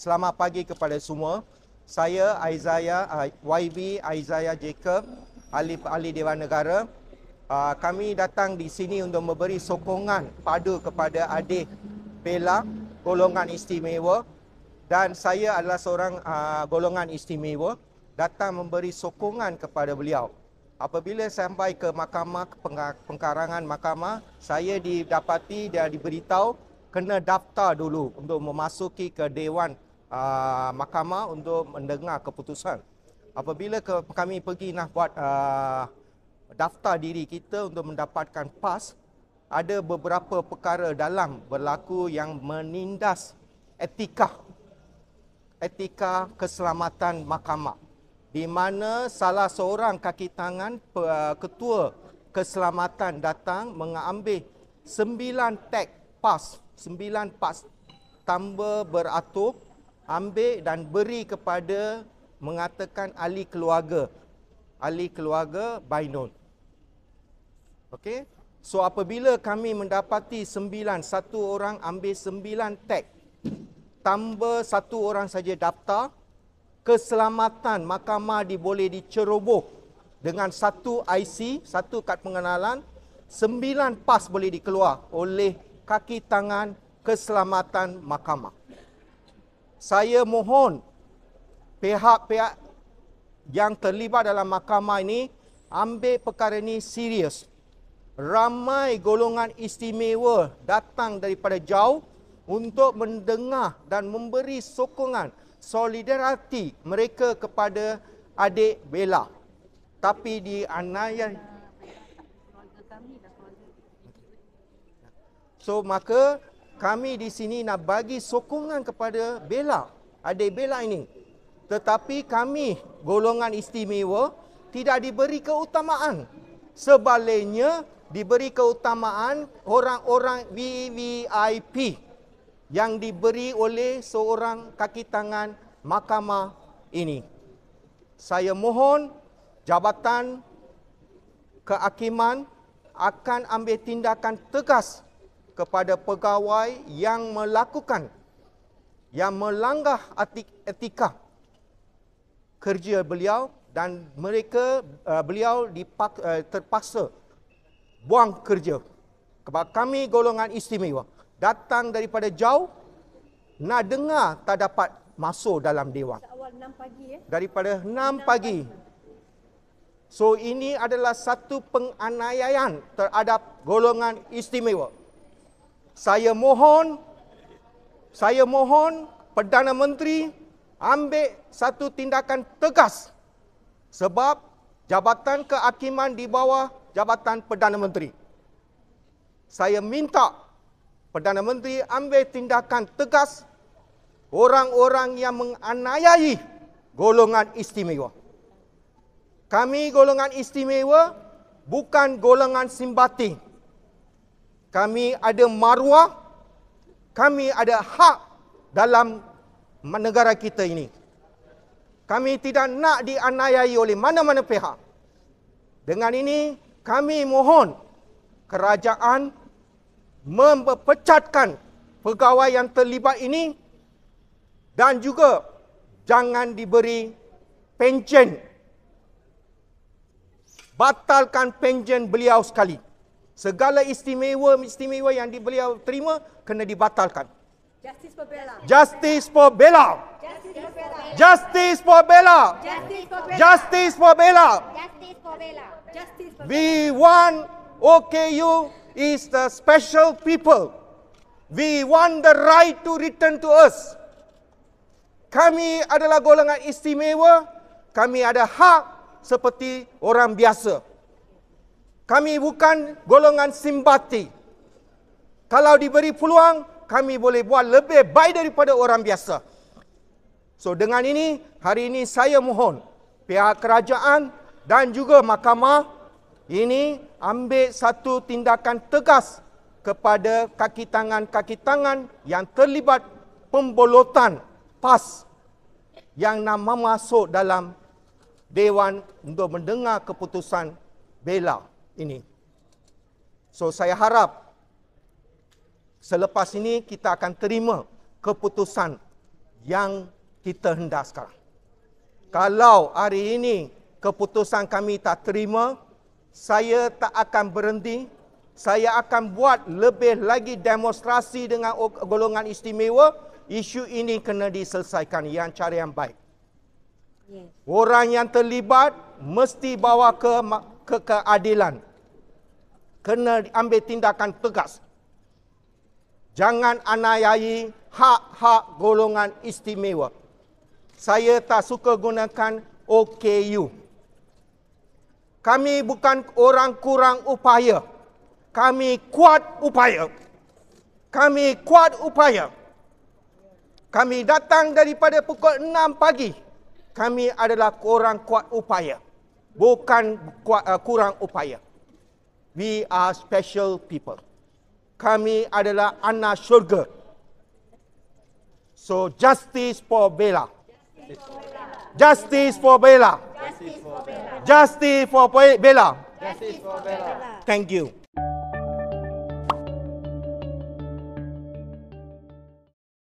Selamat pagi kepada semua. Saya Aizaya, ah, YB Aizaya Jacob ahli ahli Dewan Negara. Ah, kami datang di sini untuk memberi sokongan padu kepada adik Bella golongan istimewa dan saya adalah seorang ah, golongan istimewa datang memberi sokongan kepada beliau. Apabila sampai ke mahkamah pengkarangan mahkamah, saya didapati dan diberitahu kena daftar dulu untuk memasuki ke dewan uh, mahkamah untuk mendengar keputusan. Apabila ke, kami pergi nak buat uh, daftar diri kita untuk mendapatkan PAS, ada beberapa perkara dalam berlaku yang menindas etika etika keselamatan mahkamah di mana salah seorang kaki tangan uh, ketua keselamatan datang mengambil sembilan tag pas sembilan pas tambah beratur ambil dan beri kepada mengatakan ahli keluarga ahli keluarga by note okey so apabila kami mendapati sembilan satu orang ambil sembilan tag tambah satu orang saja daftar keselamatan mahkamah diboleh diceroboh dengan satu IC satu kad pengenalan sembilan pas boleh dikeluar oleh kaki tangan keselamatan mahkamah saya mohon pihak-pihak yang terlibat dalam mahkamah ini ambil perkara ini serius. Ramai golongan istimewa datang daripada jauh untuk mendengar dan memberi sokongan solidariti mereka kepada adik Bella. Tapi di anaya So maka kami di sini nak bagi sokongan kepada Bella, adik Bella ini. Tetapi kami golongan istimewa tidak diberi keutamaan. Sebaliknya diberi keutamaan orang-orang VVIP yang diberi oleh seorang kaki tangan mahkamah ini. Saya mohon jabatan kehakiman akan ambil tindakan tegas kepada pegawai yang melakukan yang melanggar etika kerja beliau dan mereka uh, beliau uh, terpaksa buang kerja sebab kami golongan istimewa datang daripada jauh nak dengar tak dapat masuk dalam dewan pagi, eh? daripada 6, pagi. pagi so ini adalah satu penganiayaan terhadap golongan istimewa saya mohon saya mohon Perdana Menteri ambil satu tindakan tegas sebab jabatan kehakiman di bawah jabatan Perdana Menteri. Saya minta Perdana Menteri ambil tindakan tegas orang-orang yang menganayai golongan istimewa. Kami golongan istimewa bukan golongan simbating kami ada maruah, kami ada hak dalam negara kita ini. Kami tidak nak dianayai oleh mana-mana pihak. Dengan ini, kami mohon kerajaan mempecatkan pegawai yang terlibat ini dan juga jangan diberi pencen. Batalkan pencen beliau sekali. Segala istimewa-istimewa yang beliau terima kena dibatalkan. Justice for Bella. Justice for Bella. Justice for Bella. Justice for Bella. Justice for Bella. Justice for Bella. We want OKU is the special people. We want the right to return to us. Kami adalah golongan istimewa. Kami ada hak seperti orang biasa. Kami bukan golongan simpati. Kalau diberi peluang, kami boleh buat lebih baik daripada orang biasa. So dengan ini, hari ini saya mohon pihak kerajaan dan juga mahkamah ini ambil satu tindakan tegas kepada kaki tangan-kaki tangan yang terlibat pembolotan PAS yang nama masuk dalam Dewan untuk mendengar keputusan bela ini. So saya harap selepas ini kita akan terima keputusan yang kita hendak sekarang. Kalau hari ini keputusan kami tak terima, saya tak akan berhenti. Saya akan buat lebih lagi demonstrasi dengan golongan istimewa. Isu ini kena diselesaikan yang cara yang baik. Orang yang terlibat mesti bawa ke, ke keadilan kena diambil tindakan tegas. Jangan anayai hak-hak golongan istimewa. Saya tak suka gunakan OKU. Kami bukan orang kurang upaya. Kami kuat upaya. Kami kuat upaya. Kami datang daripada pukul 6 pagi. Kami adalah orang kuat upaya. Bukan uh, kurang upaya. We are special people. Kami adalah anak syurga. So justice for Bella. Justice for Bella. Justice for Bella. Justice for Bella. Thank you.